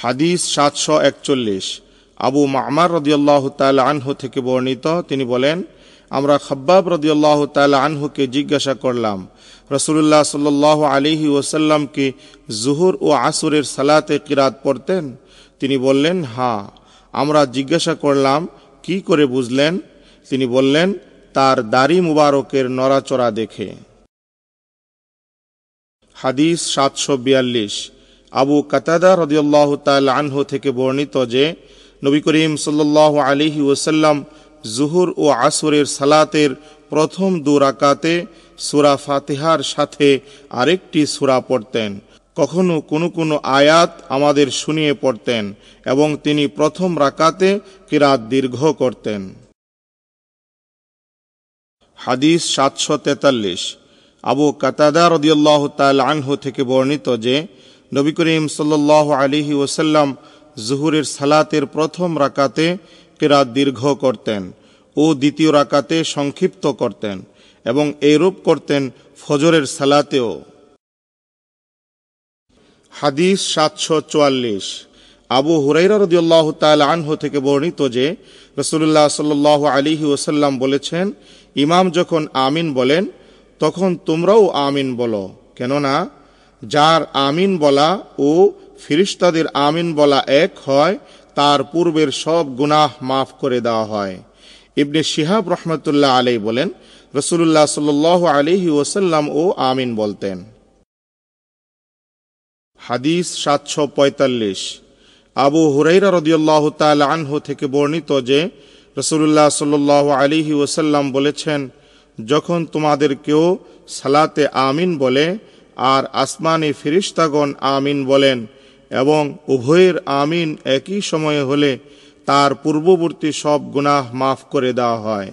হাদিস সাতশো একচল্লিশ আবু মামার রদিয়াল্লাহ তাল আনহ থেকে বর্ণিত তিনি বলেন আমরা খব্বাব রদিয়াল্লাহ তাল আনহুকে জিজ্ঞাসা করলাম রসুল্লাহ সাল আলিহি ওসাল্লামকে জুহুর ও আসুরের সালাতে কিরাত পড়তেন তিনি বললেন হা আমরা জিজ্ঞাসা করলাম কি করে বুঝলেন তিনি বললেন তার দাড়ি মুবারকের নড়াচড়া দেখে হাদিস সাতশো বিয়াল্লিশ আবু কাতাদা রদিয়াল্লাহ তাল আনহ থেকে বর্ণিত যে নবী করিম সাল্লাহ আলিহি ওসাল্লাম জুহুর ও আসরের সালাতের প্রথম দু রাকাতে সুরা ফাতেহার সাথে আরেকটি সুরা পড়তেন কখনো কোনো কোনো আয়াত আমাদের শুনিয়ে পড়তেন এবং তিনি প্রথম রাকাতে কিরাত দীর্ঘ করতেন হাদিস সাতশো তেতাল্লিশ আবু কাতাদা রদিয়াল্লাহ তাল আনহু থেকে বর্ণিত যে নবী করিম সাল্ল আলিহি ওসাল্লাম জুহুরের সালাতের প্রথম রাকাতে কেরাত দীর্ঘ করতেন ও দ্বিতীয় রাকাতে সংক্ষিপ্ত করতেন এবং এরূপ করতেন ফজরের সালাতেও হাদিস সাতশো চুয়াল্লিশ আবু হুরাইরা রদিউল্লাহ তাল আনহ থেকে বর্ণিত যে রসুল্লাহ সাল আলিহি ওসাল্লাম বলেছেন ইমাম যখন আমিন বলেন তখন তোমরাও আমিন বলো কেননা যার আমিন বলা ও ফিরিস্তাদের আমিন বলা এক হয় তার পূর্বের সব গুনাহ মাফ করে দেওয়া হয় ইবনে শিহাব রহমতুল্লাহ আলী বলেন রসুল্লাহ সাল আলহি ওসাল্লাম ও আমিন বলতেন হাদিস সাতশো পঁয়তাল্লিশ আবু হুরাইরা রদিয়াল্লাহ তাল আনহু থেকে বর্ণিত যে রসুল্লাহ সাল আলিহি ওসাল্লাম বলেছেন যখন তোমাদের কেউ সালাতে আমিন বলে আর আসমানি ফিরিস্তাগণ আমিন বলেন এবং উভয়ের আমিন একই সময়ে হলে তার পূর্ববর্তী সব গুনাহ মাফ করে দেওয়া হয়